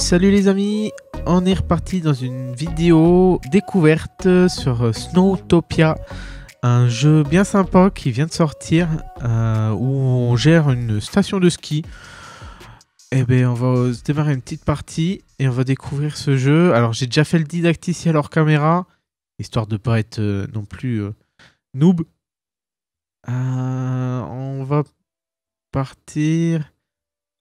salut les amis On est reparti dans une vidéo découverte sur euh, Snowtopia, un jeu bien sympa qui vient de sortir euh, où on gère une station de ski. Et eh bien on va démarrer une petite partie et on va découvrir ce jeu. Alors j'ai déjà fait le didacticiel hors caméra, histoire de pas être euh, non plus noob. on va partir...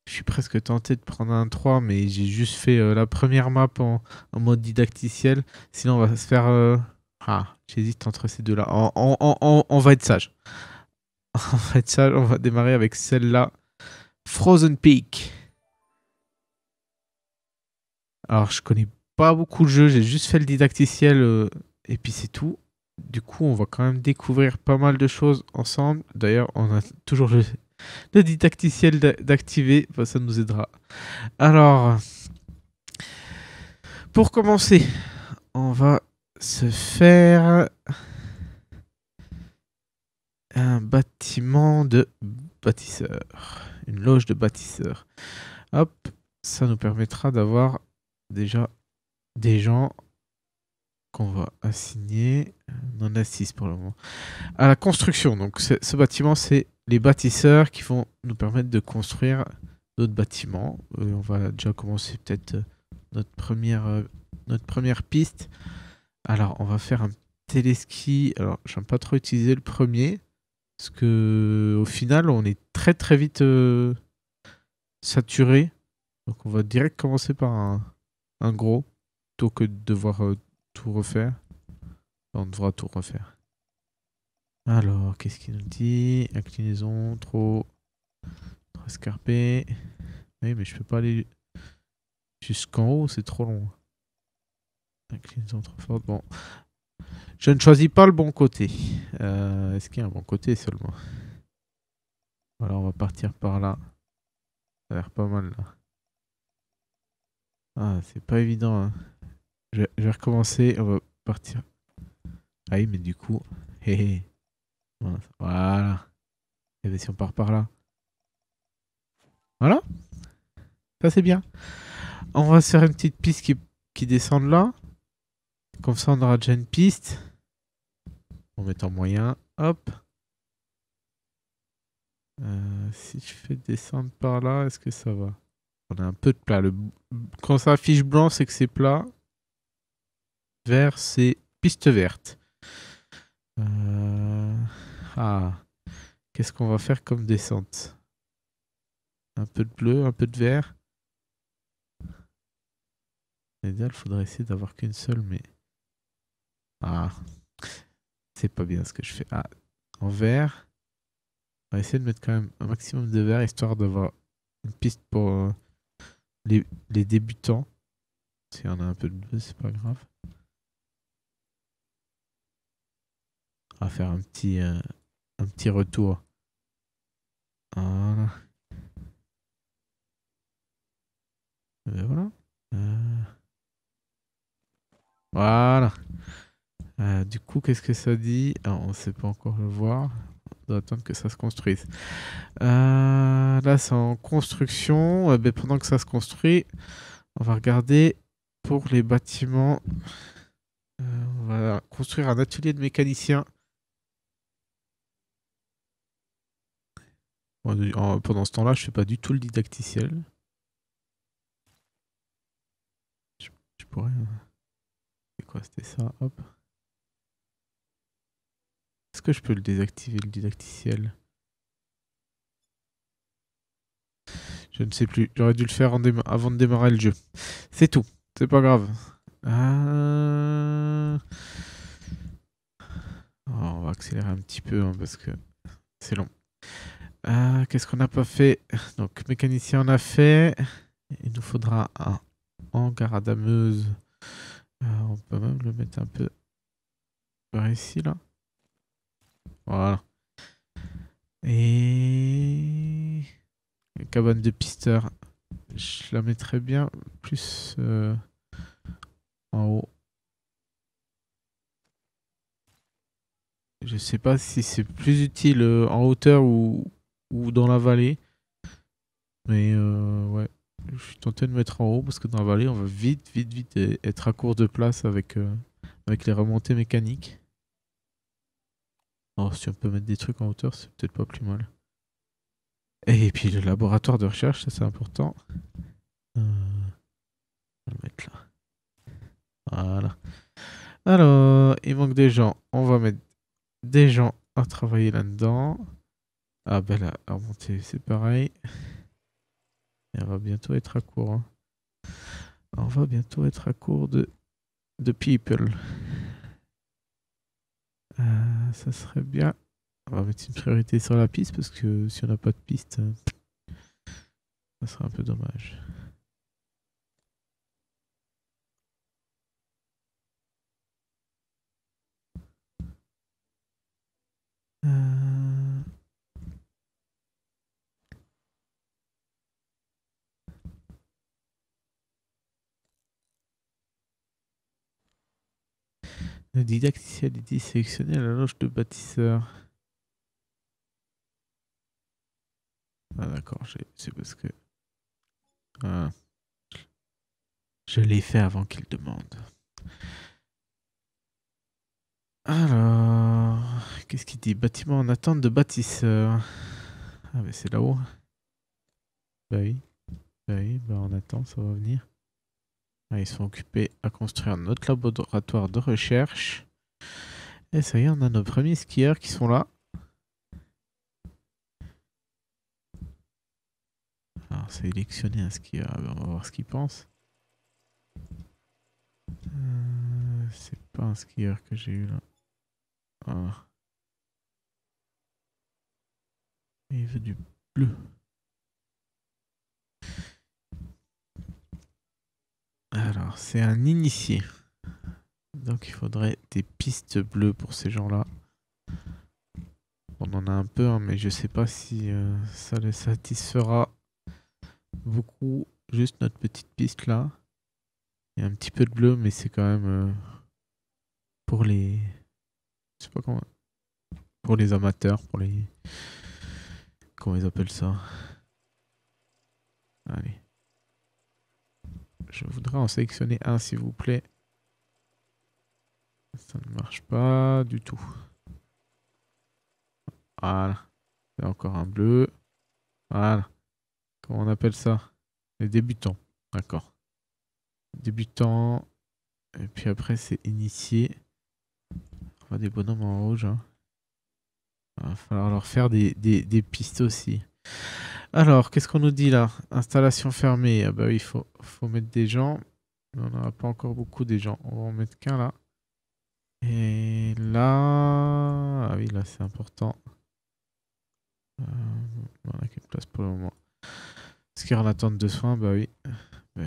Je suis presque tenté de prendre un 3, mais j'ai juste fait euh, la première map en, mode didacticiel. Sinon, on va se faire. Euh, ah, j'hésite entre ces deux-là. On, va être sage. On va être sage, on va démarrer avec celle-là. Frozen Peak. Alors, je connais pas beaucoup le jeu, j'ai juste fait le didacticiel euh, et puis c'est tout. Du coup, on va quand même découvrir pas mal de choses ensemble. D'ailleurs, on a toujours le le didacticiel d'activer, bah, ça nous aidera. Alors, pour commencer, on va se faire un bâtiment de bâtisseur, une loge de bâtisseur. Hop, ça nous permettra d'avoir déjà des gens qu'on va assigner. non en pour le moment. À la construction, donc ce bâtiment, c'est les bâtisseurs qui vont nous permettre de construire d'autres bâtiments. Euh, on va déjà commencer peut-être euh, notre première, euh, notre première piste. Alors, on va faire un téléski. Alors, j'aime pas trop utiliser le premier. Parce que au final, on est très très vite saturé. Donc, on va direct commencer par un, gros. Plutôt que de devoir tout refaire. on devra tout refaire. Alors, qu'est-ce qu'il nous dit Inclinaison, trop, trop escarpée. Oui, mais je peux pas aller jusqu'en haut, c'est trop long. Inclinaison trop forte, bon. Je ne choisis pas le bon côté. Euh, est-ce qu'il y a un bon côté seulement Alors, on va partir par là. Ça a l'air pas mal là. Ah, c'est pas évident. Hein. Je, vais recommencer. On va partir. Ah oui, mais du coup. Voilà. Et eh ben, si on part par là. Voilà. Ça, c'est bien. On va se faire une petite piste qui, qui descend là. Comme ça, on aura déjà une piste. On met en moyen. Hop. Euh, si je fais descendre par là, est-ce que ça va On a un peu de plat. Le... Quand ça affiche blanc, c'est que c'est plat. Vert, c'est piste verte. Euh... Ah, qu'est-ce qu'on va faire comme descente Un peu de bleu, un peu de vert. L'idéal, eh faudrait essayer d'avoir qu'une seule, mais... Ah, c'est pas bien ce que je fais. Ah, en vert. On va essayer de mettre quand même un maximum de vert, histoire d'avoir une piste pour euh, les, débutants. Si on a un peu de bleu, c'est pas grave. On va faire un petit, euh, un petit retour. Voilà. voilà. Euh. Euh, du coup, qu'est-ce que ça dit ah, On ne sait pas encore le voir. On doit attendre que ça se construise. Euh, là, c'est en construction. mais ben, pendant que ça se construit, on va regarder pour les bâtiments. on va construire un atelier de mécanicien. Pendant ce temps-là, je fais pas du tout le didacticiel. Je, pourrais. Hein. C'est quoi C'était ça Hop. Est-ce que je peux le désactiver, le didacticiel Je ne sais plus. J'aurais dû le faire avant de démarrer le jeu. C'est tout. C'est pas grave. Euh. Oh, on va accélérer un petit peu hein, parce que c'est long. Ah, qu'est-ce qu'on n'a pas fait Donc, mécanicien, on a fait. Il nous faudra un hangar à dameuse. Euh, on peut même le mettre un peu par ici, là. Voilà. Et... cabane de pisteur, je la mettrais bien plus euh, en haut. Je sais pas si c'est plus utile euh, en hauteur ou ou dans la vallée. Mais euh, ouais, je suis tenté de mettre en haut parce que dans la vallée, on va vite, vite, vite être à court de place avec, euh, avec les remontées mécaniques. Alors, oh, si on peut mettre des trucs en hauteur, c'est peut-être pas plus mal. Et puis le laboratoire de recherche, ça c'est important. je euh, vais le mettre là. Voilà. Alors, il manque des gens. On va mettre des gens à travailler là-dedans. Ah ben là, à remonter, c'est pareil. Et on va bientôt être à court. Hein. On va bientôt être à court de, de people. Euh, ça serait bien. On va mettre une priorité sur la piste parce que si on n'a pas de piste, euh, ça serait un peu dommage. Euh... Le didacticiel est sélectionné à la loge de bâtisseur. Ah d'accord, c'est parce que... Ah. Je l'ai fait avant qu'il demande. Alors, qu'est-ce qu'il dit Bâtiment en attente de bâtisseur. Ah mais c'est là-haut. Bah oui, bah oui, bah on attend, ça va venir. Ah, ils sont occupés à construire notre laboratoire de recherche. Et ça y est, on a nos premiers skieurs qui sont là. Alors, sélectionner un skieur, on va voir ce qu'il pense. Euh, c'est pas un skieur que j'ai eu là. Ah. Il veut du bleu. Alors, c'est un initié. Donc il faudrait des pistes bleues pour ces gens-là. On en a un peu, hein, mais je sais pas si euh, ça les satisfera beaucoup. Juste notre petite piste là. Il y a un petit peu de bleu, mais c'est quand même euh, pour les. Je sais pas comment. Pour les amateurs, pour les. Comment ils appellent ça Allez. Je voudrais en sélectionner un, s'il vous plaît. Ça ne marche pas du tout. Voilà. encore un bleu. Voilà. Comment on appelle ça Les débutants. D'accord. Débutants. Et puis après, c'est initié. On va des bonhommes en rouge. Hein. Il va falloir leur faire des, des pistes aussi. Alors, qu'est-ce qu'on nous dit là Installation fermée. Ah bah oui, il faut, mettre des gens. On n'en a pas encore beaucoup des gens. On va en mettre qu'un là. Et là... Ah oui, là c'est important. Euh, on n'a qu'une place pour le moment. Est-ce qu'il y a en attente de soins Bah oui. Bah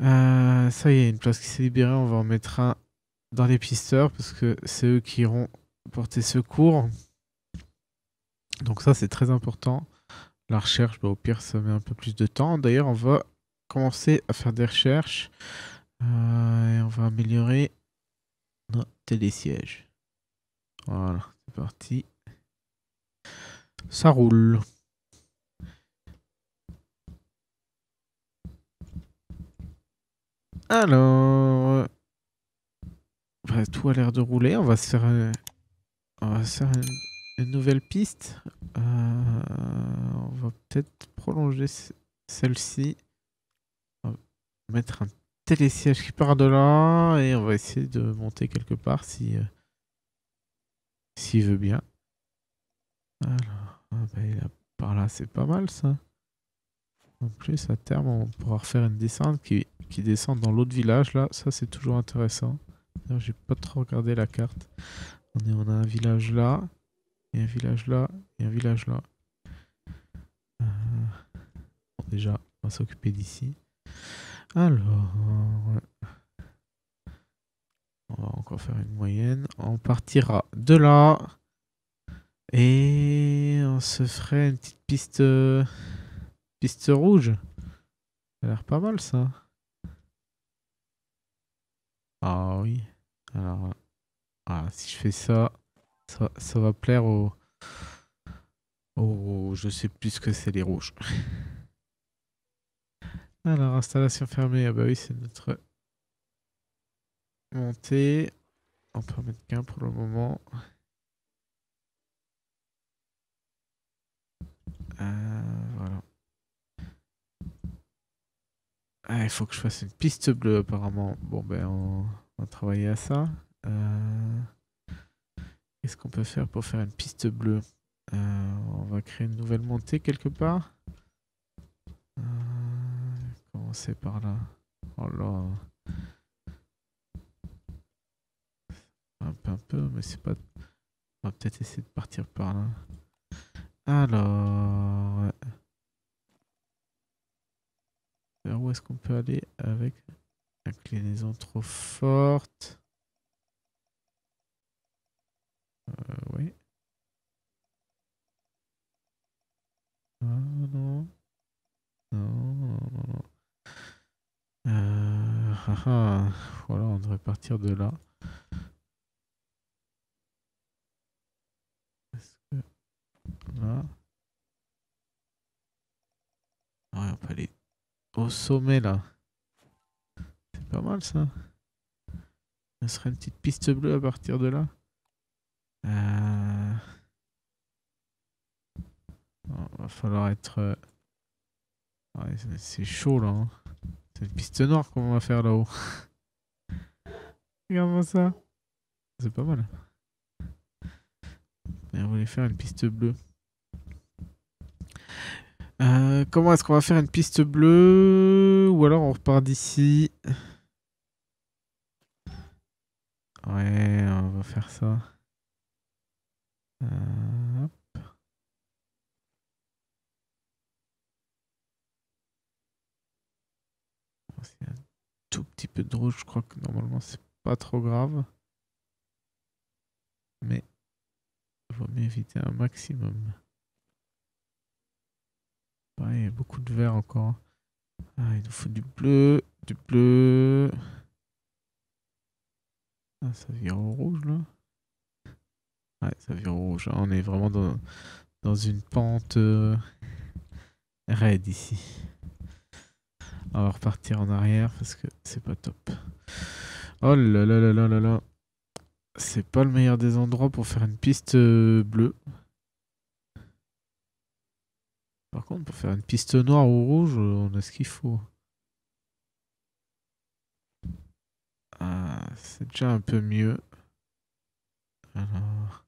euh, ça y est, une place qui s'est libérée. On va en mettre un dans les pisteurs parce que c'est eux qui iront porter secours. Donc ça, c'est très important. La recherche, bah, au pire, ça met un peu plus de temps. D'ailleurs, on va commencer à faire des recherches euh, et on va améliorer notre télésièges. Voilà, c'est parti. Ça roule. Alors, euh, bah, tout a l'air de rouler. On va se faire, on va se faire une nouvelle piste. Euh, on va peut-être prolonger celle-ci. mettre un télésiège qui part de là et on va essayer de monter quelque part si euh, s'il veut bien. Ah bah, par là, c'est pas mal ça. En plus, à terme, on pourra refaire une descente qui, qui descend dans l'autre village. Là, ça, c'est toujours intéressant. J'ai pas trop regardé la carte. On, est, on a un village là et un village là, a un village là. Euh, bon, déjà, on va s'occuper d'ici. Alors, on va encore faire une moyenne. On partira de là. Et on se ferait une petite piste, piste rouge. Ça a l'air pas mal ça. Ah oui. Alors, ah, si je fais ça, ça, va plaire au je sais plus ce que c'est, les rouges. Alors, installation fermée. Ah bah oui, c'est notre montée. On peut en mettre qu'un pour le moment. Euh, voilà. Ah, il faut que je fasse une piste bleue apparemment. Bon ben on, on va travailler à ça. Euh... Qu'est-ce qu'on peut faire pour faire une piste bleue euh, On va créer une nouvelle montée quelque part. Euh, commencer par là. Oh là. Un peu, un peu, mais c'est pas... On va peut-être essayer de partir par là. Alors... où est-ce qu'on peut aller avec inclinaison trop forte euh, oui. Non, non. Non, Euh, haha. Ah. voilà, on devrait partir de là. Est-ce que... Là. on peut aller au sommet là. C'est pas mal ça. Ce serait une petite piste bleue à partir de là. Euh... Oh, va falloir être... Euh, c'est chaud là. Hein. C'est une piste noire on va faire là-haut. Regarde-moi ça. C'est pas mal. on voulait faire une piste bleue. Euh, comment est-ce qu'on va faire une piste bleue Ou alors on repart d'ici. Ouais, on va faire ça y un tout petit peu de rouge, je crois que normalement c'est pas trop grave. Mais il vaut mieux éviter un maximum. il y a beaucoup de vert encore. Ah, il nous faut du bleu, du bleu. Ah, ça vient au rouge là. Ouais, ça vire rouge. On est vraiment dans, une pente euh, raide ici. On va repartir en arrière parce que c'est pas top. Oh là là là là là là. C'est pas le meilleur des endroits pour faire une piste euh, bleue. Par contre, pour faire une piste noire ou rouge, on a ce qu'il faut. Ah, c'est déjà un peu mieux. Alors...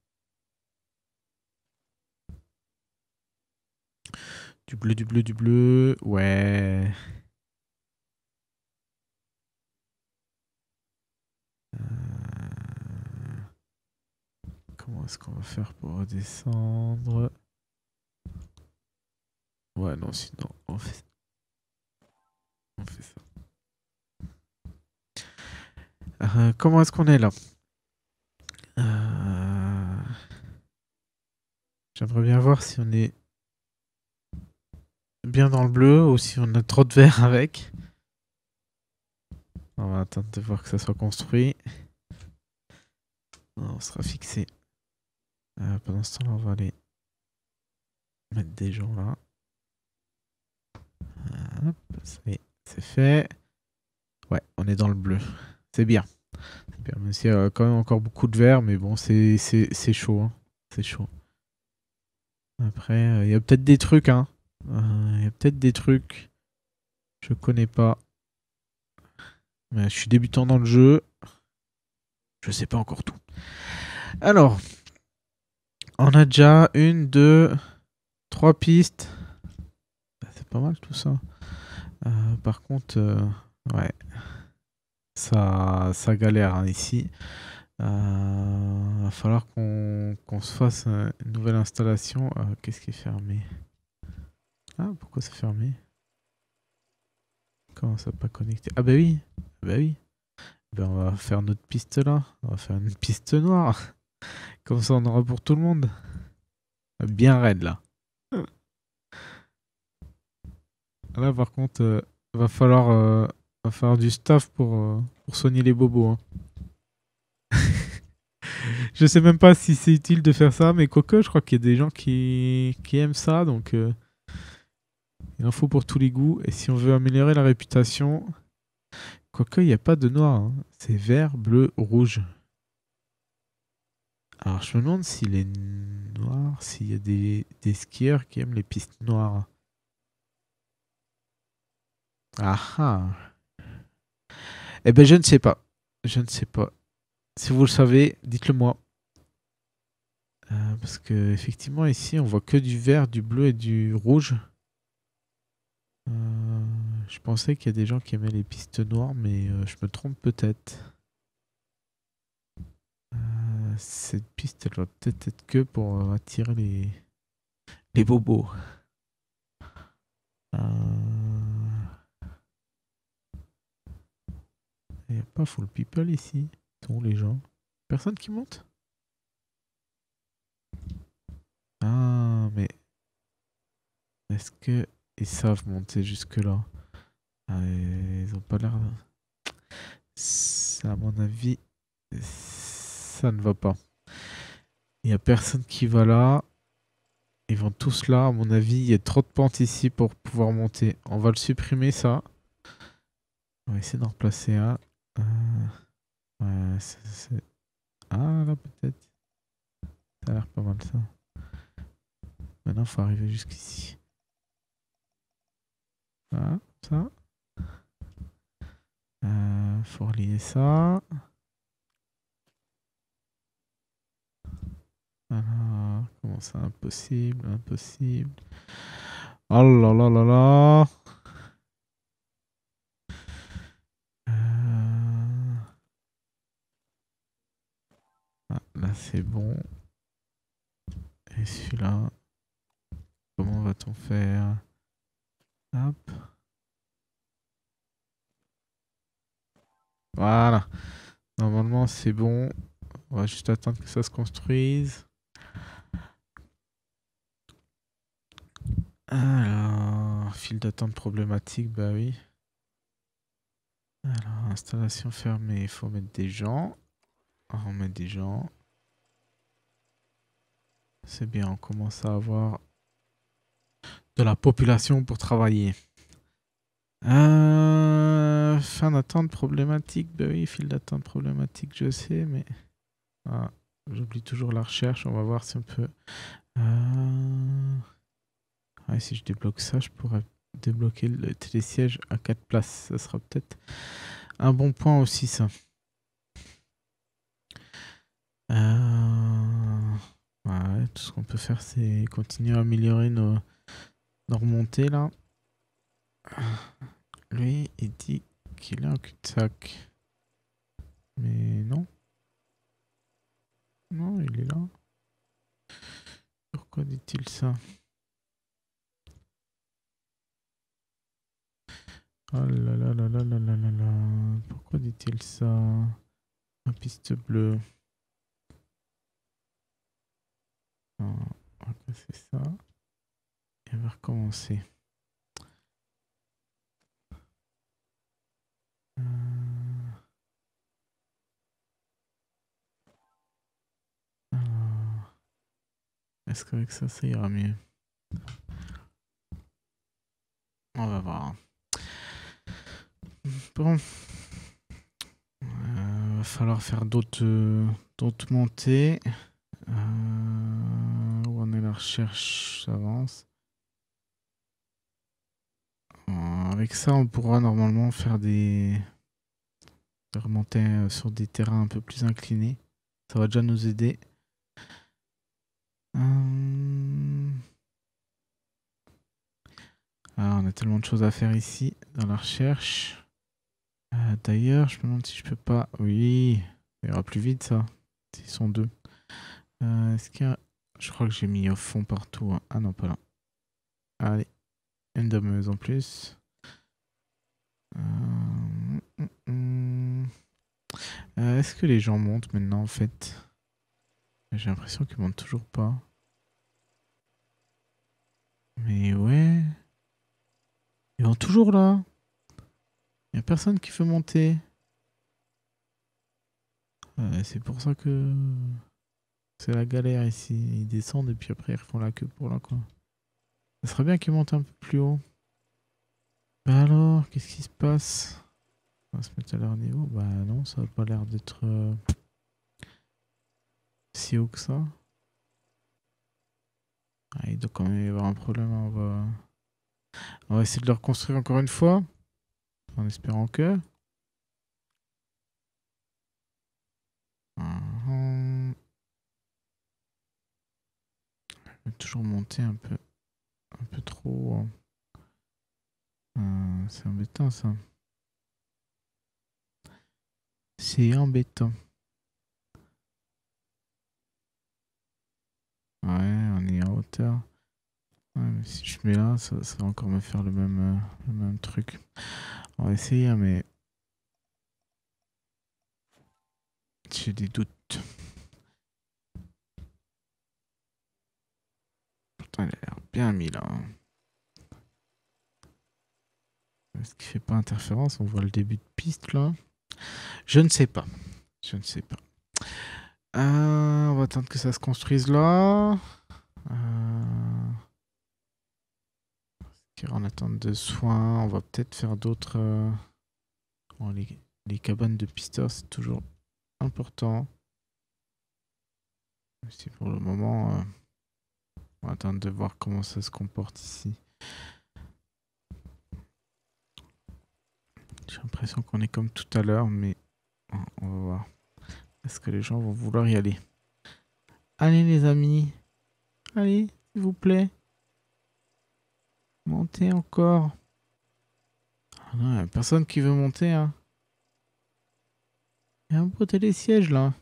Du bleu, du bleu, du bleu. Ouais. Euh, comment est-ce qu'on va faire pour redescendre Ouais, non, sinon, on fait, on fait ça. Euh, comment est-ce qu'on est là euh, J'aimerais bien voir si on est bien dans le bleu ou si on a trop de vert avec. On va attendre de voir que ça soit construit. On sera fixé. Euh, pendant ce temps-là, on va aller mettre des gens là. c'est fait. Ouais, on est dans le bleu. C'est bien. bien. Même y a quand même encore beaucoup de vert, mais bon, c'est chaud. Hein. C'est chaud. Après, euh, il y a peut-être des trucs, hein. Il euh, y a peut-être des trucs je connais pas. Mais je suis débutant dans le jeu. Je sais pas encore tout. Alors, on a déjà une, deux, trois pistes. Bah, c'est pas mal tout ça. Euh, par contre, euh, ouais, ça, galère hein, ici. Il va falloir qu'on se fasse une nouvelle installation. Qu'est-ce qui est fermé ah, pourquoi c'est fermé Comment ça pas connecté Ah bah oui, bah oui. Bah, on va faire notre piste là, on va faire une piste noire. Comme ça on aura pour tout le monde. Bien raide là. Là par contre, euh, euh, va falloir du staff pour, euh, pour soigner les bobos. Hein. je sais même pas si c'est utile de faire ça, mais quoique je crois qu'il y a des gens qui aiment ça, donc il en faut pour tous les goûts. Et si on veut améliorer la réputation, quoique il n'y a pas de noir, hein. c'est vert, bleu, rouge. Alors je me demande s'il est noir, s'il y a des, skieurs qui aiment les pistes noires. Ah ah. Eh ben je ne sais pas. Je ne sais pas. Si vous le savez, dites-le moi. Euh, parce que effectivement ici on voit que du vert, du bleu et du rouge. Euh, je pensais qu'il y a des gens qui aimaient les pistes noires, mais euh, je me trompe peut-être. Euh, cette piste, elle doit peut-être être que pour attirer les, les bobos. Il n'y a pas full people ici. Où les gens Personne qui monte Ah, mais... Est-ce que ils savent monter jusque-là. Ah, ils ont pas l'air. À mon avis, ça ne va pas. Il n'y a personne qui va là. Ils vont tous là. À mon avis, il y a trop de pentes ici pour pouvoir monter. On va le supprimer, ça. On va essayer d'en replacer un. Euh, ah, là, peut-être. Ça a l'air pas mal, ça. Maintenant, faut arriver jusqu'ici. Voilà, ça. Euh, faut relier ça. comment ça Impossible, impossible. Oh là là là là euh. ah, Là, c'est bon. Et celui-là, comment va-t-on faire c'est bon. On va juste attendre que ça se construise. Alors, fil d'attente problématique, bah oui. installation fermée, il faut mettre des gens. Ah, on met des gens. C'est bien, on commence à avoir de la population pour travailler. Euh, fin d'attente problématique. Bah oui, fil d'attente problématique, je sais, mais. Ah, j'oublie toujours la recherche. On va voir si on peut. Euh, si je débloque ça, je pourrais débloquer le télésiège à 4 places. Ça sera peut-être un bon point aussi, ça. Euh, tout ce qu'on peut faire, c'est continuer à améliorer nos remontées là. Lui, il dit qu'il a un cul-de-sac. Mais non. Non, il est là. Pourquoi dit-il ça Oh là là là là là Pourquoi dit-il ça La piste bleue. on va ça. Et on va recommencer. Est-ce qu'avec ça, ça ira mieux On va voir. Bon. Euh, va falloir faire d'autres montées. Euh, où en est la recherche avance. Euh, avec ça, on pourra normalement faire des remonter sur des terrains un peu plus inclinés. Ça va déjà nous aider. Hum. Ah, on a tellement de choses à faire ici dans la recherche. Euh, d'ailleurs, je me demande si je peux pas. Oui, ça ira plus vite ça. Ils sont deux. Euh, est-ce qu'il Je crois que j'ai mis au fond partout. Hein. Ah non, pas là. Allez, une dameuse en plus. Euh, hum, hum, est-ce que les gens montent maintenant en fait j'ai l'impression qu'ils monte toujours pas. Mais ouais. Ils vont toujours là. Il a personne qui fait monter. c'est pour ça que c'est la galère ici. Ils descendent et puis après ils font la queue pour là quoi. Ce serait bien qu'ils montent un peu plus haut. Bah alors, qu'est-ce qui se passe On va se mettre à leur niveau. Bah non, ça a pas l'air d'être... Euh, si haut que ça. Ah, il doit quand même y avoir un problème. Hein, on va... on va essayer de le reconstruire encore une fois. En espérant que. Je ah, hein. vais toujours monter un peu. Un peu trop. Hein. Euh, c'est embêtant ça. C'est embêtant. si je mets là, ça, va encore me faire le même, euh, même truc. On va essayer, hein, mais. J'ai des doutes. putain l'air bien mis là. Hein. Est-ce qu'il fait pas interférence On voit le début de piste là. Je ne sais pas. Je ne sais pas. Euh, on va attendre que ça se construise là. Euh, en attente de soins, on va peut-être faire d'autres. Euh, les... cabanes de pisteurs, c'est toujours important. pour le moment, euh, on va attendre de voir comment ça se comporte ici. J'ai l'impression qu'on est comme tout à l'heure, mais on va voir. Est-ce que les gens vont vouloir y aller Allez les amis, Allez, s'il vous plaît. Montez encore. Ah non, a personne qui veut monter, hein. Il y a un des sièges, là.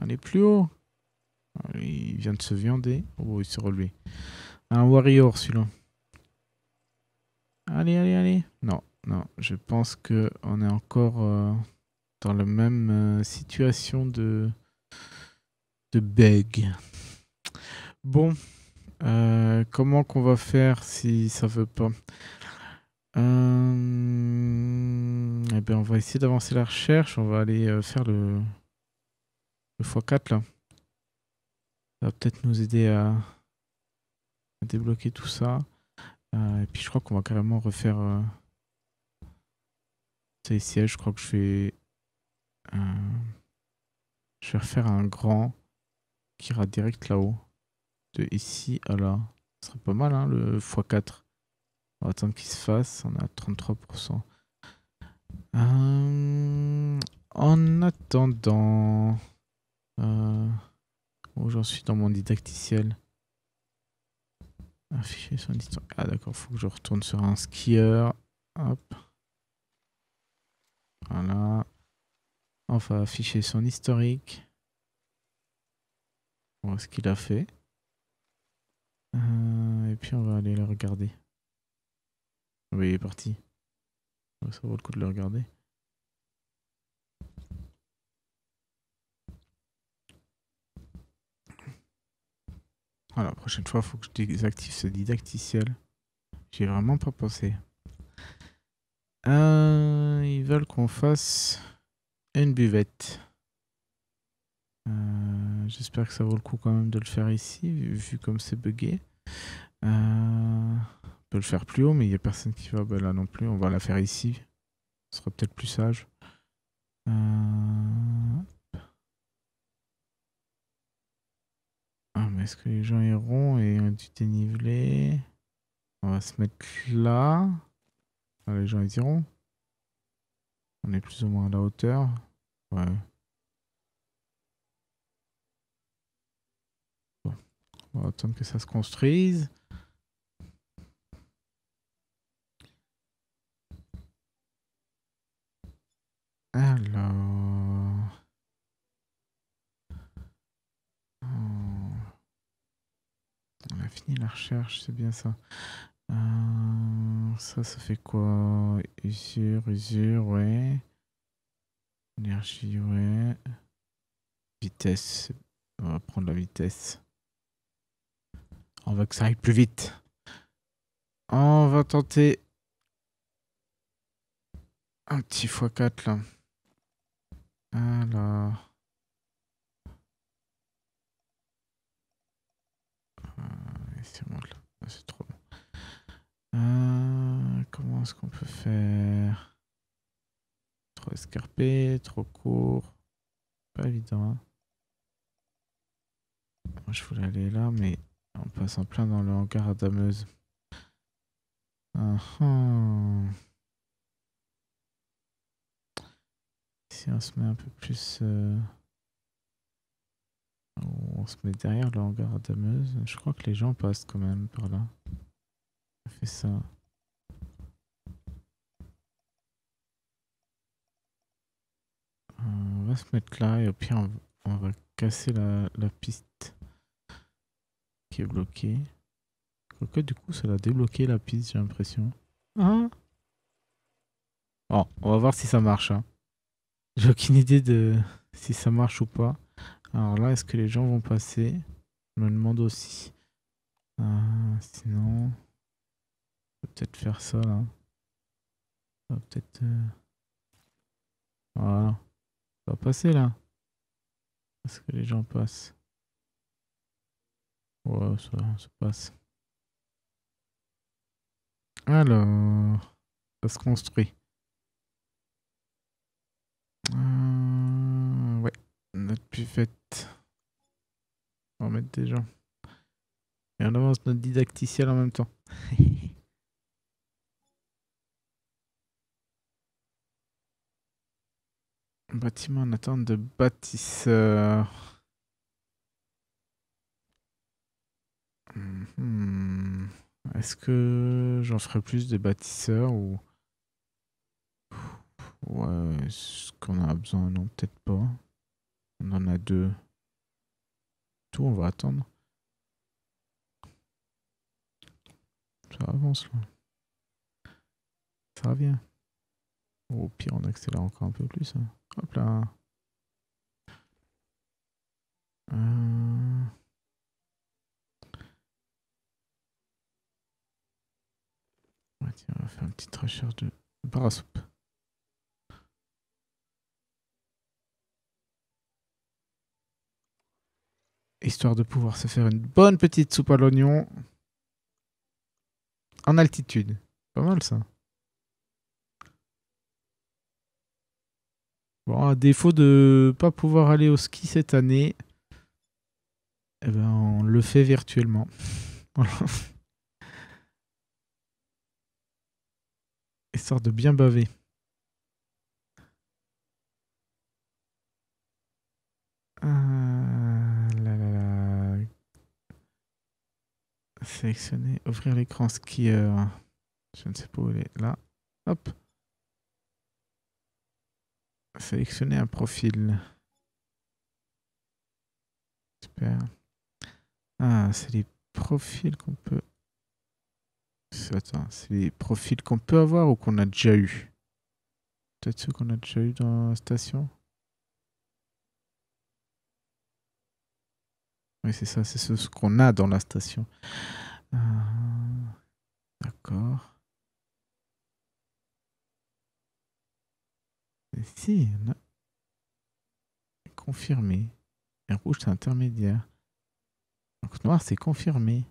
Allez, plus haut. Ah, il vient de se viander. Oh, il s'est relevé. Un warrior, celui-là. Allez, allez, allez. Non, non, je pense que on est encore euh, dans la même euh, situation de de bug. Bon, euh, comment qu'on va faire si ça veut pas euh, eh bien, on va essayer d'avancer la recherche. On va aller euh, faire le, le x4 là. Ça va peut-être nous aider à, débloquer tout ça. et puis je crois qu'on va carrément refaire. Ça je crois que je vais. Je vais refaire un grand qui ira direct là-haut. De ici à là. Ce serait pas mal, hein, le x4. On va attendre qu'il se fasse. On a 33%. Euh, en attendant... Euh, oh, j'en suis dans mon didacticiel. Afficher son historique. Ah d'accord, faut que je retourne sur un skieur. Hop. Voilà. Enfin, afficher son historique. On voir ce qu'il a fait. Euh, et puis on va aller le regarder. Oui, il est parti. Ça vaut le coup de le regarder. Voilà, la prochaine fois, il faut que je désactive ce didacticiel. J'ai vraiment pas pensé. Euh, ils veulent qu'on fasse une buvette. Euh, j'espère que ça vaut le coup quand même de le faire ici, vu comme c'est bugué. Euh, on peut le faire plus haut, mais il n'y a personne qui va bah, là non plus. On va la faire ici. Ce sera peut-être plus sage. Euh, ah, mais est-ce que les gens iront et ont du dénivelé On va se mettre là. Ah, les gens iront. On est plus ou moins à la hauteur. Ouais. attendre que ça se construise. Alors... On a fini la recherche, c'est bien ça. Euh, ça, ça fait quoi Usure, usure, ouais. Énergie, ouais. Vitesse. On va prendre la vitesse. On veut que ça aille plus vite. On va tenter un petit x4 là. Alors. Euh, c'est trop bon. Euh, comment est-ce qu'on peut faire Trop escarpé, trop court. Pas évident. Hein. Moi je voulais aller là, mais on passe en plein dans le hangar à Dameuse. Ah, ah. Si on se met un peu plus... Euh, on se met derrière le hangar à Dameuse. Je crois que les gens passent quand même par là. On fait ça. on va se mettre là et au pire on va, casser la piste qui est bloqué. du coup, ça l'a débloqué la piste, j'ai l'impression. Ah Bon, on va voir si ça marche. Hein. J'ai aucune idée de si ça marche ou pas. Alors là, est-ce que les gens vont passer Je me demande aussi. Euh, sinon, peut-être faire ça là. peut-être. Euh, voilà. Ça va passer là. Est-ce que les gens passent Ouais, ça, se passe. Alors, ça se construit. Euh, ouais, notre pufette. On va mettre des gens. Et on avance notre didacticiel en même temps. Bâtiment en attente de bâtisseurs. Mhm. Est-ce que j'en ferai plus des bâtisseurs ou. Ouais, ce qu'on a besoin Non, peut-être pas. On en a deux. Tout, on va attendre. Ça avance là. Ça revient. Au pire, on accélère encore un peu plus. Hein. Hop là. Euh, On va, faire une petite recherche de bar soupe. Histoire de pouvoir se faire une bonne petite soupe à l'oignon en altitude. Pas mal ça. Bon, à défaut de pas pouvoir aller au ski cette année, eh ben on le fait virtuellement. Voilà. histoire de bien baver. Ah, Sélectionner, ouvrir l'écran skieur. Je ne sais pas où il est. Là. Hop. Sélectionner un profil. Super. Ah, c'est les profils qu'on peut c'est les profils qu'on peut avoir ou qu'on a déjà eu Peut-être ceux qu'on a déjà eu dans la station Oui, c'est ça, c'est ce qu'on a dans la station. Euh, d'accord. Si, en a confirmé. Et rouge, c'est intermédiaire. Donc noir, c'est confirmé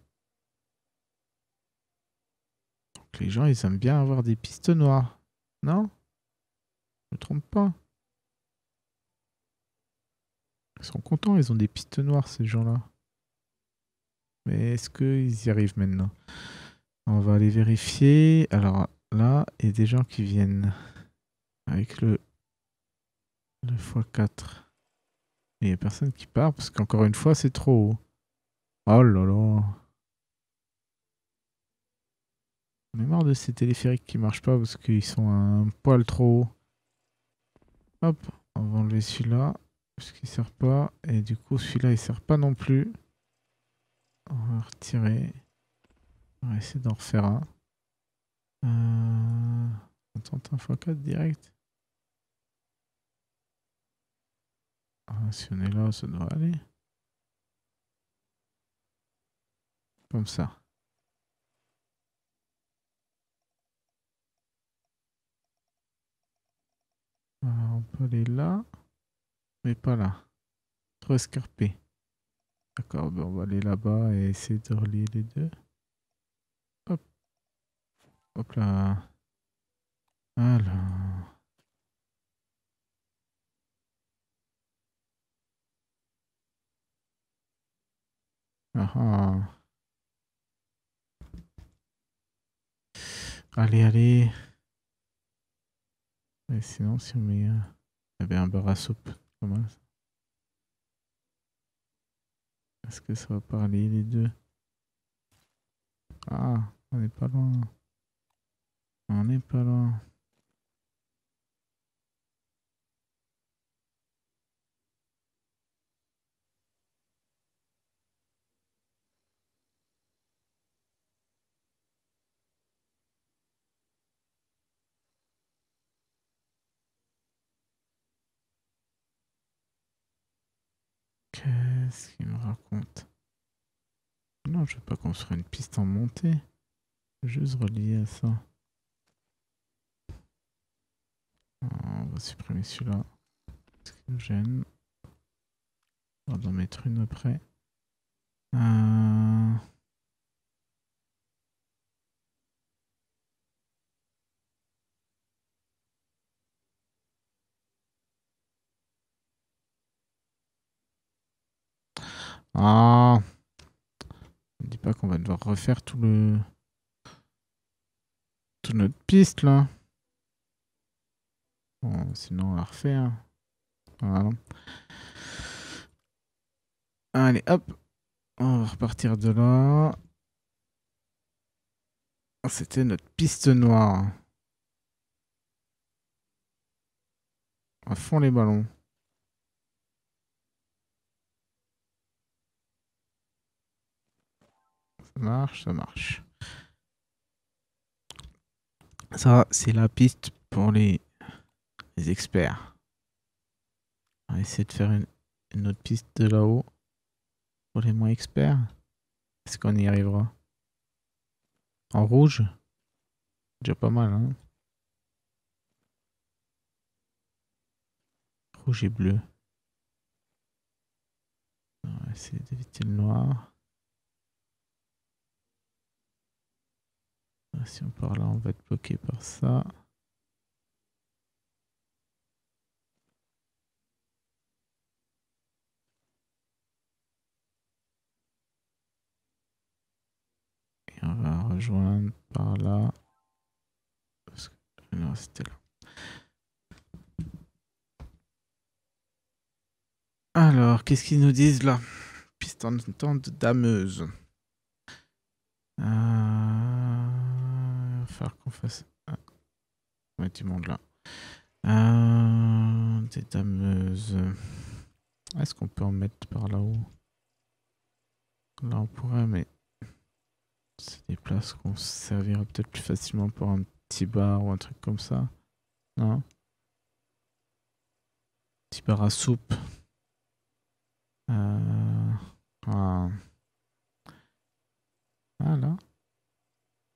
les gens, ils aiment bien avoir des pistes noires. Non Je me trompe pas. Ils sont contents, ils ont des pistes noires, ces gens-là. Mais est-ce qu'ils y arrivent maintenant On va aller vérifier. Alors là, il y a des gens qui viennent avec le, le x4. Il n'y a personne qui part parce qu'encore une fois, c'est trop haut. Oh là là. J'en ai marre de ces téléphériques qui marchent pas parce qu'ils sont un poil trop haut. Hop, on va enlever celui-là parce qu'il sert pas. Et du coup, celui-là, il sert pas non plus. On va retirer. On va essayer d'en refaire un. On euh, tente un x4 direct. Ah, si on est là, ça doit aller. Comme ça. on peut aller là, mais pas là. Trop escarpé. D'accord, ben on va aller là-bas et essayer de relier les deux. Hop. Hop là. Alors. Ah, ah. Allez, allez sinon, si on met. Euh, avait un bar à soupe, comment Est-ce que ça va parler les deux Ah, on n'est pas loin. On n'est pas loin. Qu'est-ce qu'il me raconte Non, je vais pas construire une piste en montée. Je Juste relier à ça. Ah, on va supprimer celui-là. Ce qui gêne. On va en mettre une après. Euh... Ah Ne dis pas qu'on va devoir refaire tout le... toute notre piste là. sinon on va refaire. Voilà. Allez, hop. On va repartir de là. C'était notre piste noire. À fond les ballons. marche, ça marche. Ça, c'est la piste pour les, experts. On va essayer de faire une, une autre piste de là-haut pour les moins experts. Est-ce qu'on y arrivera En rouge Déjà pas mal, hein Rouge et bleu. On va essayer d'éviter le noir. Ah, si on part là, on va être bloqué par ça. Et on va rejoindre par là. Parce Non, c'était là. Alors, qu'est-ce qu'ils nous disent là Piste en tente dameuse. Euh qu'on fasse... Ah. du monde là. Euh, des dameuses. Est-ce qu'on peut en mettre par là-haut Là, on pourrait, mais c'est des places qu'on servirait peut-être plus facilement pour un petit bar ou un truc comme ça. Non Petit bar à soupe. Euh... Ah. ah là.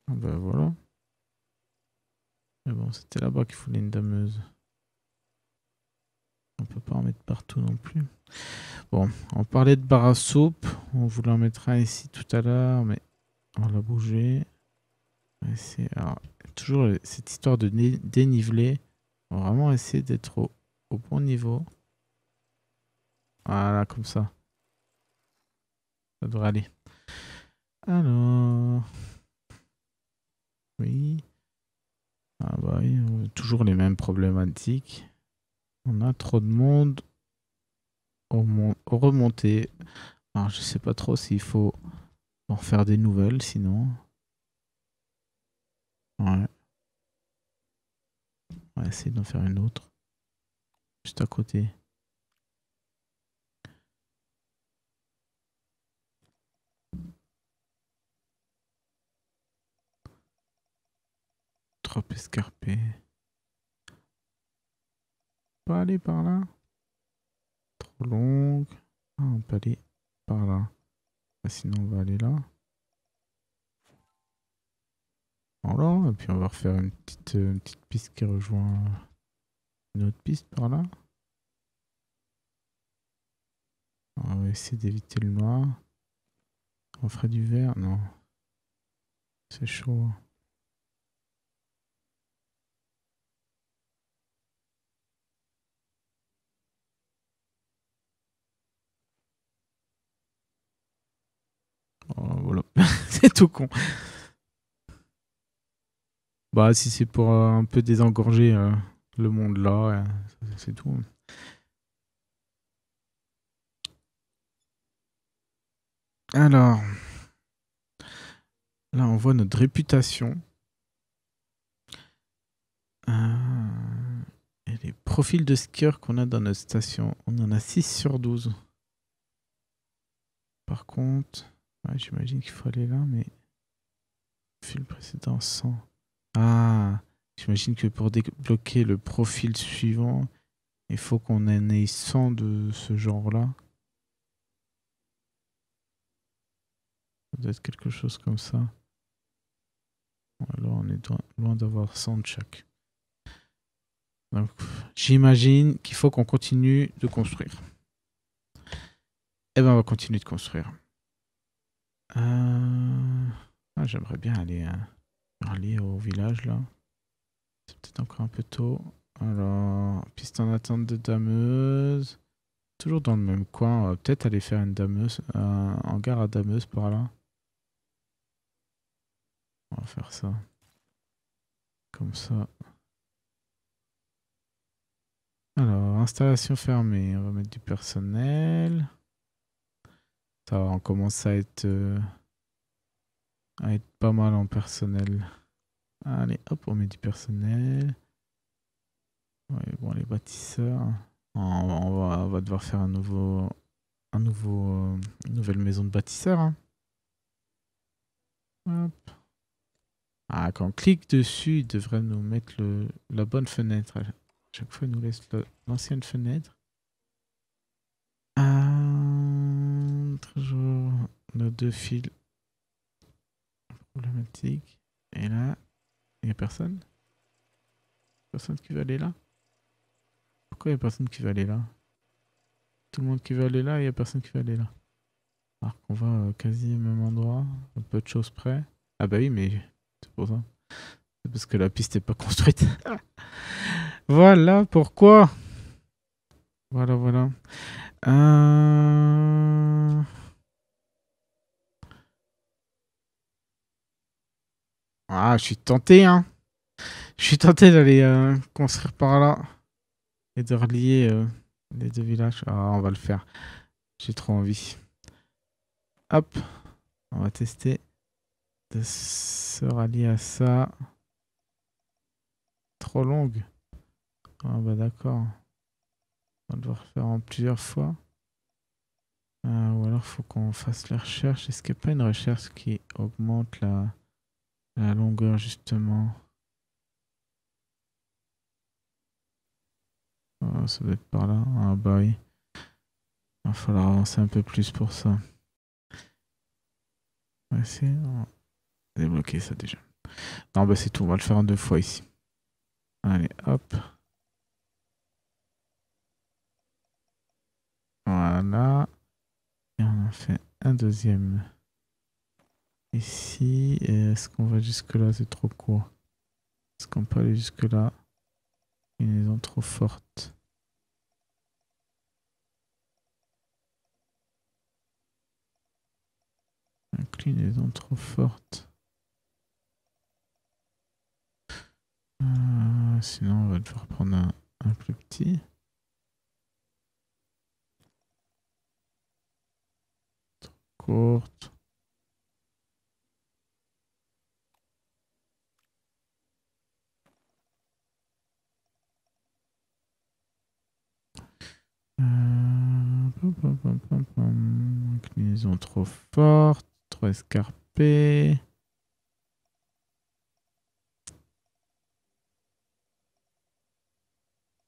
bah voilà. Mais bon, c'était là-bas qu'il fallait une dameuse. On peut pas en mettre partout non plus. Bon, on parlait de barre à soupe. On vous l'en mettra ici tout à l'heure, mais on l'a bougé. Alors, toujours cette histoire de déniveler. dénivelé. On va vraiment essayer d'être au, au, bon niveau. Voilà, comme ça. Ça devrait aller. Alors... Oui. Ah bah toujours les mêmes problématiques. On a trop de monde remonté. Alors ah, je sais pas trop s'il faut en faire des nouvelles sinon. Ouais. On va essayer d'en faire une autre. Juste à côté. trop escarpé. Pas aller par là. Trop longue. Ah, on peut aller par là. Ah, sinon, on va aller là. Voilà, et puis on va refaire une petite, une petite piste qui rejoint une autre piste par là. On va essayer d'éviter le noir. On ferait du vert, non. C'est chaud. c'est tout con. Bah, si c'est pour euh, un peu désengorger euh, le monde là, euh, c'est tout. Alors, là, on voit notre réputation. et les profils de skieurs qu'on a dans notre station, on en a 6 sur 12. Par contre, j'imagine qu'il faut aller là, mais. Profil précédent 100. Ah J'imagine que pour débloquer le profil suivant, il faut qu'on ait 100 de ce genre-là. doit être quelque chose comme ça. Alors on est loin d'avoir 100 de chaque. Donc j'imagine qu'il faut qu'on continue de construire. Et eh bien, on va continuer de construire. Euh, ah, j'aimerais bien aller hein, aller au village là. C'est peut-être encore un peu tôt. Alors, piste en attente de dameuse. Toujours dans le même coin. On va peut-être aller faire une dameuse, un hangar à dameuse par là. On va faire ça. Comme ça. Alors, installation fermée. On va mettre du personnel. Ça on commence à être, euh, à être pas mal en personnel. Allez, hop, on met du personnel. Ouais, bon, les bâtisseurs. on, va, va, devoir faire un nouveau, un nouveau, une euh, nouvelle maison de bâtisseurs. Hein. Hop. Ah, quand on clique dessus, il devrait nous mettre la bonne fenêtre. À chaque fois, il nous laisse l'ancienne fenêtre. nos deux fils problématiques. Et là, il n'y a personne Personne qui veut aller là Pourquoi il n'y a personne qui veut aller là Tout le monde qui veut aller là, il n'y a personne qui veut aller là. On va euh, quasi au même endroit, un peu de choses près. Ah bah oui, mais c'est pour ça. C'est parce que la piste n'est pas construite. voilà pourquoi. Voilà, voilà. Euh... Ah, je suis tenté, hein. Je suis tenté d'aller euh, construire par là et de relier euh, les deux villages. Ah, on va le faire. J'ai trop envie. Hop, on va tester de se rallier à ça. Trop longue. Ah bah d'accord. On va devoir faire en plusieurs fois. Euh, ou alors faut qu'on fasse la recherche. Est-ce qu'il n'y a pas une recherche qui augmente la... La longueur, justement. Ah, ça doit être par là. Ah bah oui. Il va falloir avancer un peu plus pour ça. On va essayer débloquer ça déjà. Non, bah c'est tout. On va le faire deux fois ici. Allez, hop. Voilà. Et on en fait un deuxième. Ici, euh, est-ce qu'on va jusque-là C'est trop court. Est-ce qu'on peut aller jusque-là Une maison trop forte. inclinaison trop forte. Euh, sinon, on va devoir prendre un, un plus petit. Trop courte. Euh, trop forte, trop escarpée.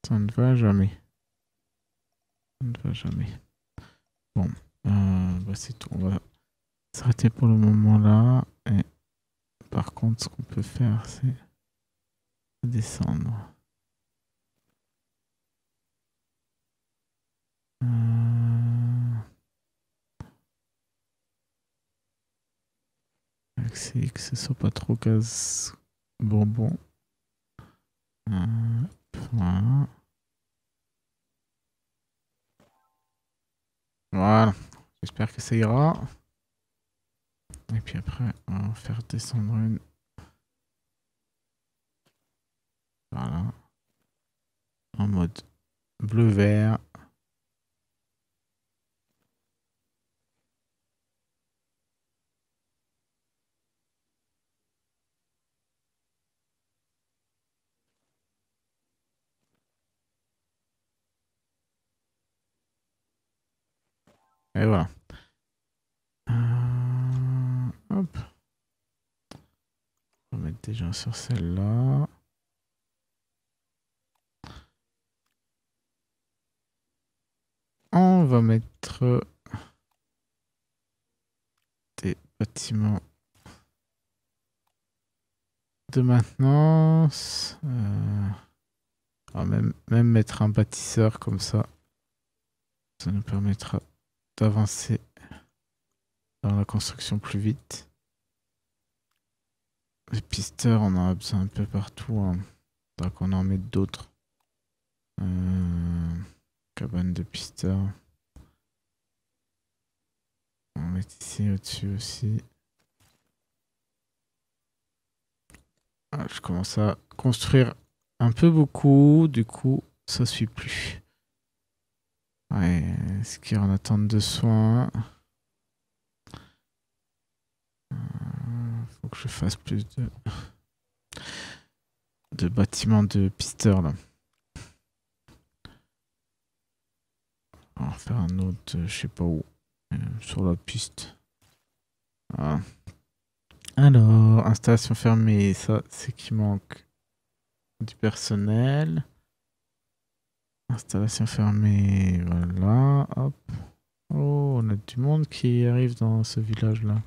Ça ne va jamais. Ça ne va jamais. Bon, euh, bah, c'est tout. On va s'arrêter pour le moment là. Et par contre, ce qu'on peut faire, c'est descendre. C'est que ce soit pas trop casse bonbon. Euh, voilà. voilà. J'espère que ça ira. Et puis après, on va faire descendre une. Voilà. En mode bleu-vert. Et voilà. Euh, on va mettre gens sur celle-là. On va mettre des bâtiments de maintenance. Euh, on va même, même mettre un bâtisseur comme ça. Ça nous permettra d'avancer dans la construction plus vite. Les pisteurs, on en a besoin un peu partout, hein. donc on en met d'autres. Euh, cabane de pisteurs. On va ici au-dessus aussi. Ah, je commence à construire un peu beaucoup, du coup, ça suit plus. Ouais, ce qui est en attente de soins. Euh, faut que je fasse plus de, de bâtiments de pisteurs, là. On va faire un autre, je sais pas où, euh, sur la piste. Alors, installation fermée, ça c'est qui manque du personnel. Installation fermée, voilà, hop. Oh, on a du monde qui arrive dans ce village-là.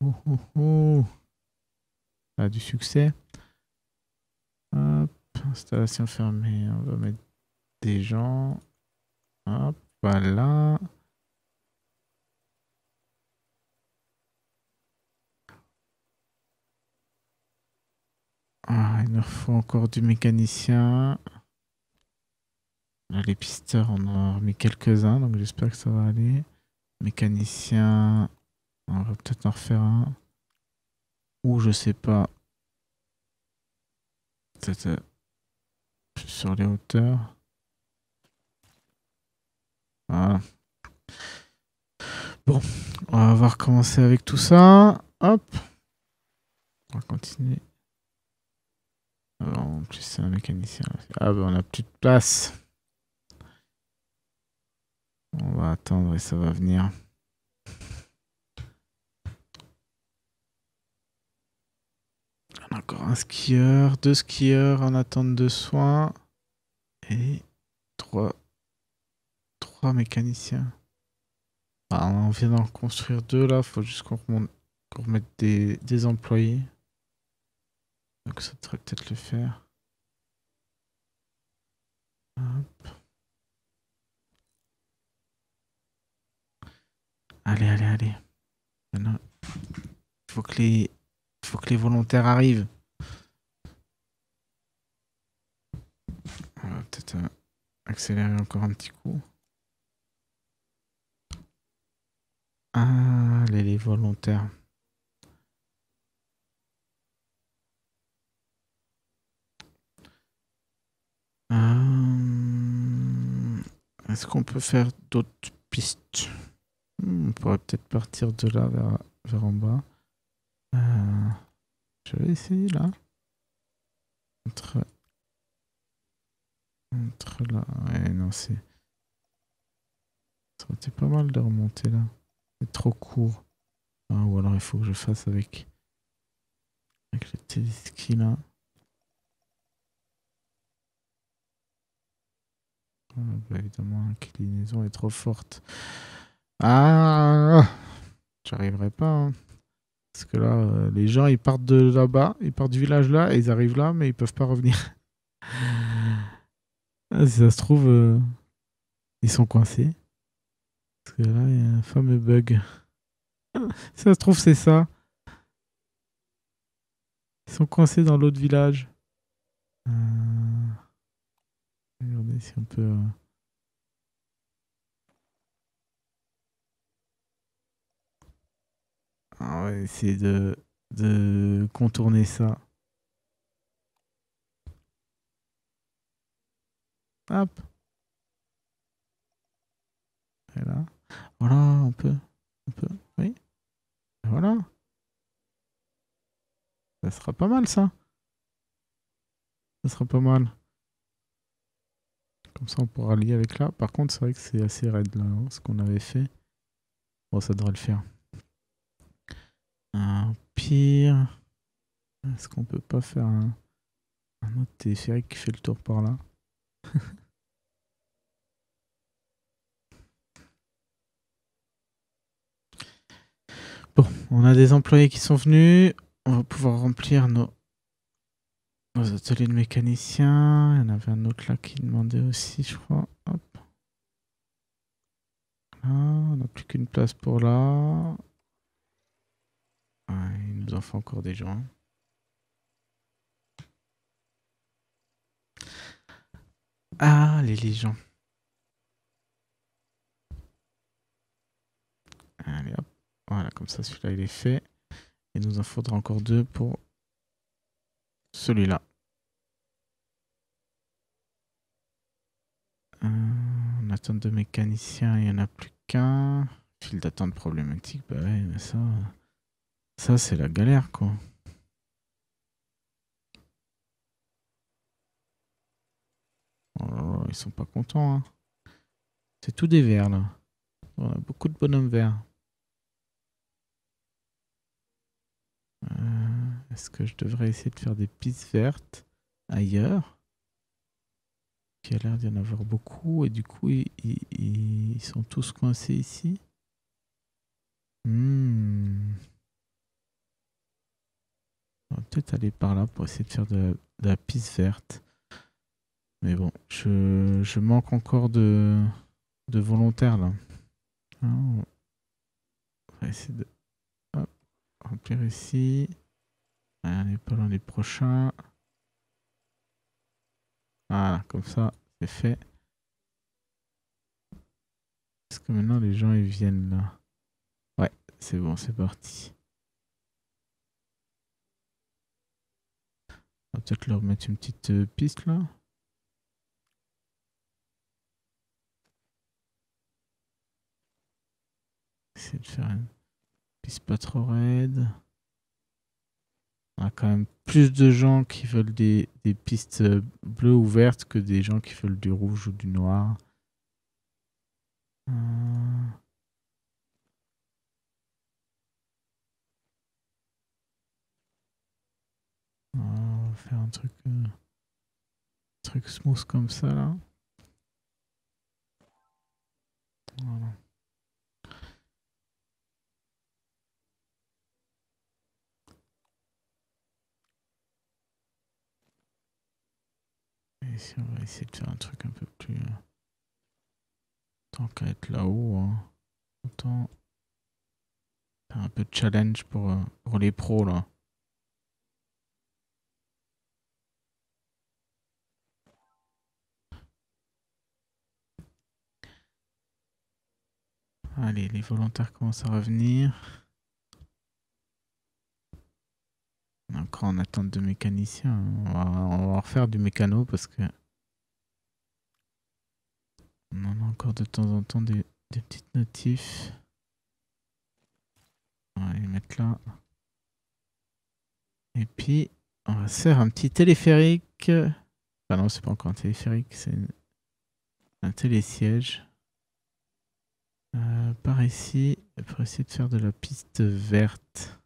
Oh, oh, Ça oh. a du succès. Hop, installation fermée, on va mettre des gens. Hop, voilà. Ah, il nous faut encore du mécanicien. Euh, les pisteurs, on en a remis quelques-uns, donc j'espère que ça va aller. Mécanicien, on va peut-être en refaire un. Ou je sais pas. Peut-être euh, sur les hauteurs. Voilà. Bon, on va recommencer avec tout ça. Hop. On va continuer. Euh, en plus, c'est un mécanicien. Ah, ben, on a plus de place. On va attendre et ça va venir. encore un skieur, deux skieurs en attente de soins et trois, trois mécaniciens. Bah, on vient d'en construire deux là, faut juste qu'on remette des, des employés. Donc ça devrait peut-être le faire. Allez, allez, allez. Maintenant, faut que les, faut que les volontaires arrivent. On va peut-être euh, accélérer encore un petit coup. Allez, les volontaires. Euh, est-ce qu'on peut faire d'autres pistes Hmm, on pourrait peut-être partir de là vers, en bas. Euh, je vais essayer là. Entre, entre là. Ouais, non, c'est. Ça aurait été pas mal de remonter là. C'est trop court. Ah, ou alors il faut que je fasse avec, avec le téléski là. Ah, bah, évidemment, l'inclinaison est trop forte. Ah, j'arriverai pas. Hein. Parce que là, euh, les gens, ils partent de là-bas, ils partent du village là, et ils arrivent là, mais ils peuvent pas revenir. Ah, si ça se trouve, euh, ils sont coincés. Parce que là, il y a un fameux bug. si ça se trouve, c'est ça. Ils sont coincés dans l'autre village. Euh, regardez si on peut... Ah on va essayer de, contourner ça. Hop. Voilà. Voilà, on peut. On peut. Oui. Voilà. Ça sera pas mal, ça. Ça sera pas mal. Comme ça, on pourra lier avec là. Par contre, c'est vrai que c'est assez raide, là, hein, ce qu'on avait fait. Bon, ça devrait le faire. Un pire. Est-ce qu'on peut pas faire un, autre téléphérique qui fait le tour par là Bon, on a des employés qui sont venus. On va pouvoir remplir nos, ateliers de mécaniciens. Il y en avait un autre là qui demandait aussi, je crois. on n'a plus qu'une place pour là il nous en faut encore des gens. Ah, les gens. Allez hop, voilà, comme ça celui-là il est fait. Il nous en faudra encore deux pour celui-là. Euh, attente de mécanicien, il n'y en a plus qu'un. Fil d'attente problématique, bah ouais, mais ça. Ça, c'est la galère, quoi. Oh ils sont pas contents, hein. C'est tout des verts, là. beaucoup de bonhommes verts. Euh, est-ce que je devrais essayer de faire des pistes vertes ailleurs y a l'air d'y en avoir beaucoup, et du coup, ils, sont tous coincés ici. Hmm. On va peut-être aller par là pour essayer de faire de, la piste verte. Mais bon, je, manque encore de, de volontaires là. Ah, on va essayer de remplir ici. on n'est pas loin des prochains. Voilà, comme ça, c'est fait. Est-ce que maintenant les gens ils viennent là Ouais, c'est bon, c'est parti. On va peut-être leur mettre une petite euh, piste là. Essayer de faire une piste pas trop raide. On a quand même plus de gens qui veulent des, pistes euh, bleues ou vertes que des gens qui veulent du rouge ou du noir. Euh faire un truc, euh, truc smooth comme ça là. Et si on va essayer de faire un truc un peu plus... Euh, tant qu'à être là-haut, hein. autant faire un peu de challenge pour, euh, pour les pros là. Allez, les volontaires commencent à revenir. Encore en attente de mécaniciens. On va, refaire du mécano parce que... On en a encore de temps en temps des, petites notifs. On va les mettre là. Et puis, on va faire un petit téléphérique. Enfin non, c'est pas encore un téléphérique, c'est un télésiège. Euh, par ici, pour essayer de faire de la piste verte.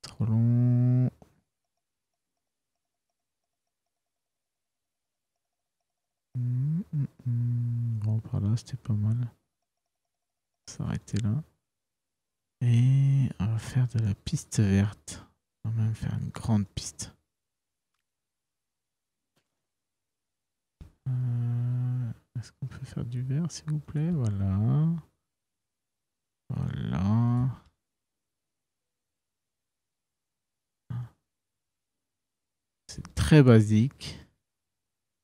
Trop long. Hum, hum, hum. Bon, par là, c'était pas mal. S'arrêter là. Et on va faire de la piste verte. On va même faire une grande piste. Euh, est-ce qu'on peut faire du vert, s'il vous plaît Voilà. Voilà. C'est très basique.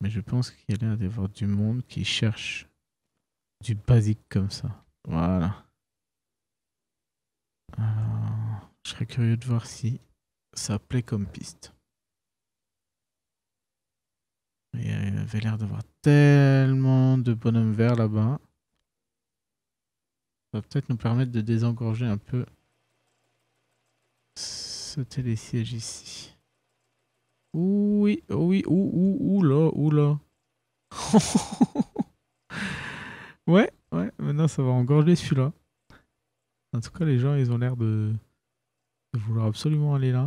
Mais je pense qu'il y a l'air d'avoir du monde qui cherche du basique comme ça. Voilà. je serais curieux de voir si ça plaît comme piste. Il avait l'air d'avoir tellement de bonhommes verts là-bas. Ça va peut-être nous permettre de désengorger un peu ce télésiège ici. Oui, oh oui, oui, oh, ou, oh, là, ou là. ouais, ouais, maintenant ça va engorger celui-là. En tout cas, les gens, ils ont l'air de... vouloir absolument aller là.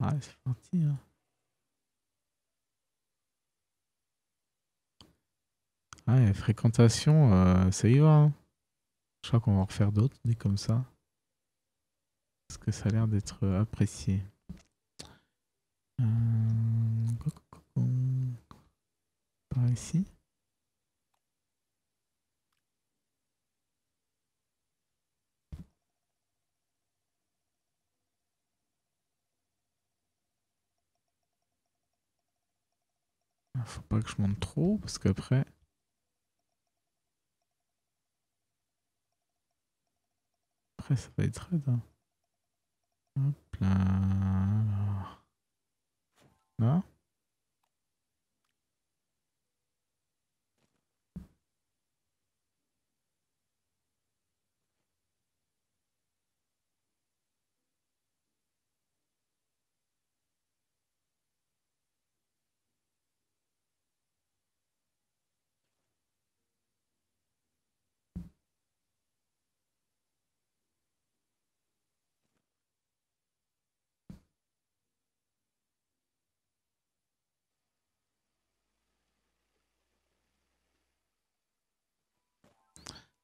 Ouais, ah, c'est parti, hein. Ah, fréquentation, euh, ça y va. Hein. Je crois qu'on va en refaire d'autres, des comme ça. Parce que ça a l'air d'être euh, apprécié. Euh, Par ici. Ah, faut pas que je monte trop parce qu'après. après, ça va être raide. Hein. Hop là. Là.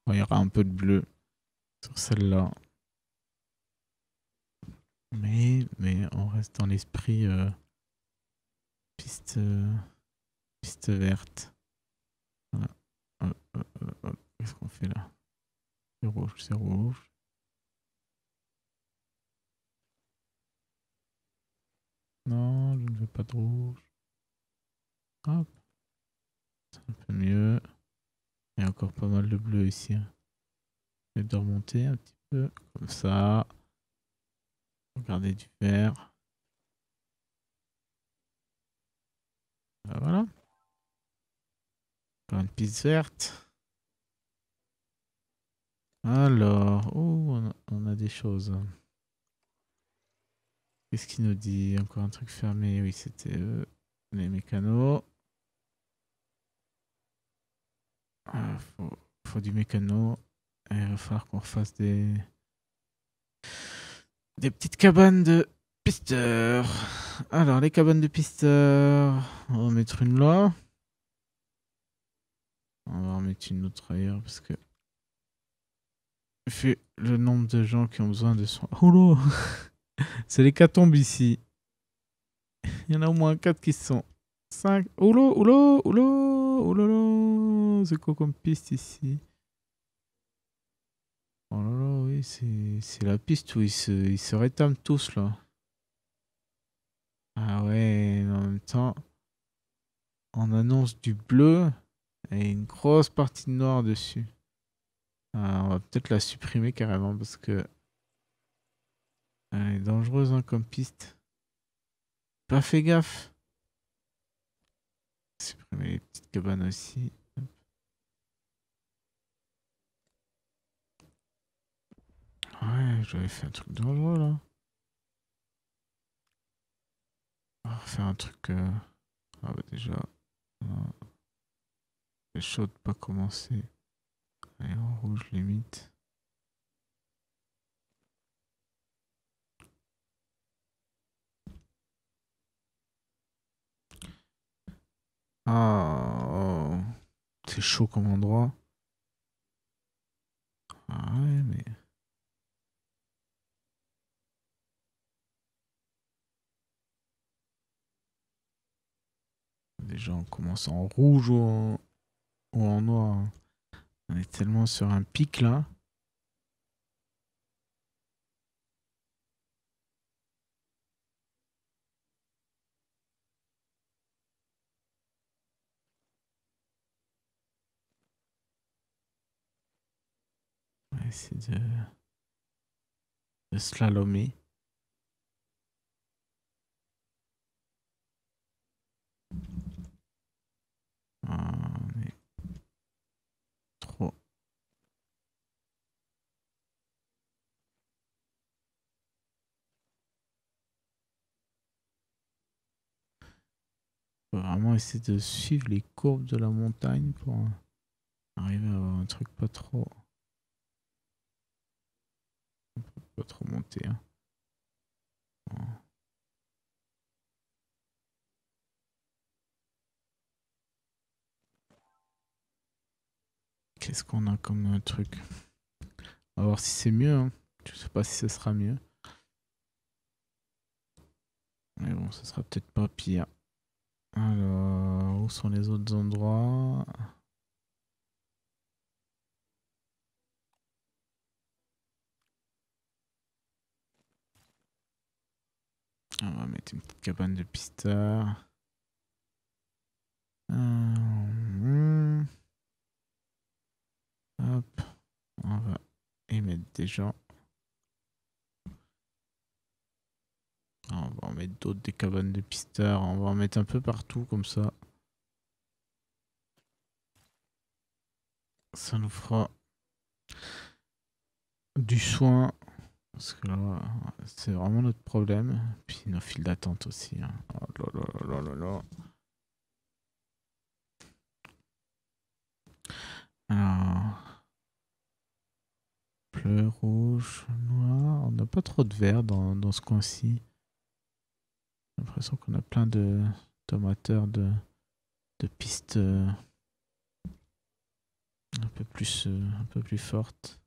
il y aura un peu de bleu sur celle-là. Mais, mais on reste dans l'esprit euh, piste, euh, piste verte. Qu'est-ce qu'on fait là C'est rouge, c'est rouge. Non, je ne veux pas de rouge. Hop. C'est un peu mieux. Il y a encore pas mal de bleu ici. Hein. Je vais remonter un petit peu comme ça. Regardez du vert. Voilà. Encore une piste verte. Alors, on a, des choses. Qu'est-ce qu'il nous dit Encore un truc fermé. Oui, c'était euh, les mécanos. Ah, faut, du mécano. il va falloir qu'on fasse des. Des petites cabanes de pisteurs. Alors, les cabanes de pisteurs. On va mettre une là. On va en mettre une autre ailleurs parce que. Vu le nombre de gens qui ont besoin de soins. Oh C'est les tombes ici. Il y en a au moins 4 qui sont. 5. Oulou, oulou, oulou, oulou c'est quoi comme piste ici Oh là là, oui, c'est la piste où ils se, ils rétament tous là. Ah ouais, en même temps, on annonce du bleu et une grosse partie de noir dessus. Ah, on va peut-être la supprimer carrément parce que elle est dangereuse hein, comme piste. Pas fait gaffe. Supprimer les petites cabanes aussi. j'avais fait un truc dangereux là. On va un truc. Euh, ah, bah, déjà. C'est euh, chaud de pas commencer. en rouge limite. Ah, oh, c'est chaud comme endroit. Ah ouais, mais. Déjà, on commence en rouge ou en, noir. On est tellement sur un pic là. On de, de slalomer. on trop. vraiment essayer de suivre les courbes de la montagne pour arriver à avoir un truc pas trop. Pas trop monter. Hein. Qu'est-ce qu'on a comme euh, truc On va voir si c'est mieux. je hein. Je sais pas si ce sera mieux. Mais bon, ce sera peut-être pas pire. Alors, où sont les autres endroits On va mettre une petite cabane de pista. Déjà, ah, on va en mettre d'autres, des cabanes de pisteurs. On va en mettre un peu partout comme ça. Ça nous fera du soin. Parce que là, c'est vraiment notre problème. Puis nos files d'attente aussi. Hein. Oh là là là là là. Alors rouge, noir. On n'a pas trop de vert dans, ce coin-ci. J'ai l'impression qu'on a plein de tomateurs de, pistes euh, un peu plus euh, un peu plus fortes.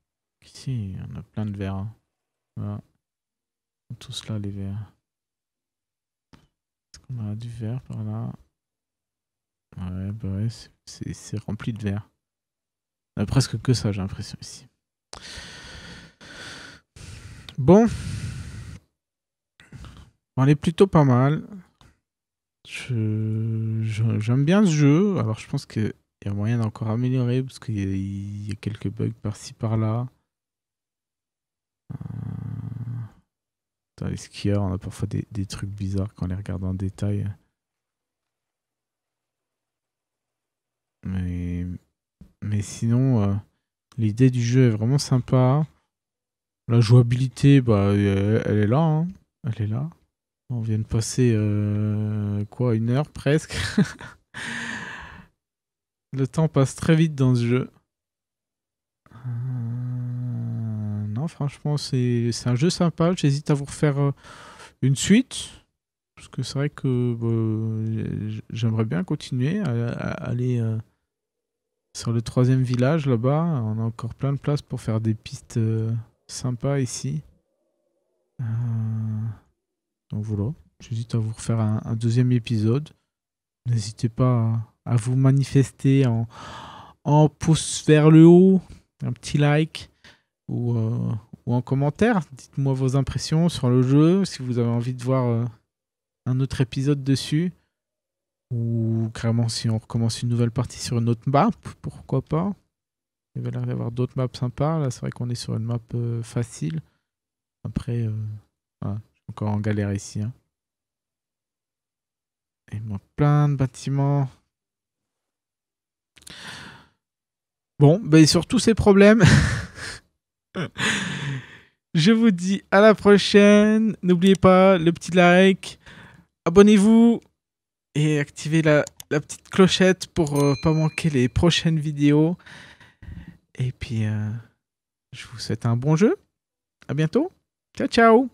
Ici, on a plein de verre hein. Voilà. tout cela les verts. Est-ce qu'on a du vert par là Ouais, bah ouais, c'est rempli de verre. On a presque que ça, j'ai l'impression ici. Bon. On est plutôt pas mal. J'aime bien ce jeu. Alors, je pense qu'il y a moyen d'encore améliorer parce qu'il y, a quelques bugs par-ci par-là. Dans les skieurs, on a parfois des, trucs bizarres quand on les regarde en détail. Mais, sinon, euh, l'idée du jeu est vraiment sympa. La jouabilité, bah, elle, est là. Hein. Elle est là. On vient de passer euh, quoi une heure presque. Le temps passe très vite dans ce jeu. Euh, non, franchement, c'est un jeu sympa. J'hésite à vous refaire euh, une suite. Parce que c'est vrai que bah, j'aimerais bien continuer à, aller sur le troisième village là-bas. On a encore plein de places pour faire des pistes sympa ici. Euh, donc voilà, j'hésite à vous refaire un, deuxième épisode. N'hésitez pas à, vous manifester en, en pouce vers le haut, un petit like ou, en euh, commentaire. Dites-moi vos impressions sur le jeu, si vous avez envie de voir euh, un autre épisode dessus. Ou carrément si on recommence une nouvelle partie sur une autre map, pourquoi pas. Il va y avoir d'autres maps sympas. Là, c'est vrai qu'on est sur une map euh, facile. Après, euh, je suis encore en galère ici. Hein. Il manque plein de bâtiments. Bon, ben, sur tous ces problèmes, je vous dis à la prochaine. N'oubliez pas le petit like, abonnez-vous et activez la, petite clochette pour ne euh, pas manquer les prochaines vidéos. Et puis, euh, je vous souhaite un bon jeu. À bientôt. Ciao, ciao.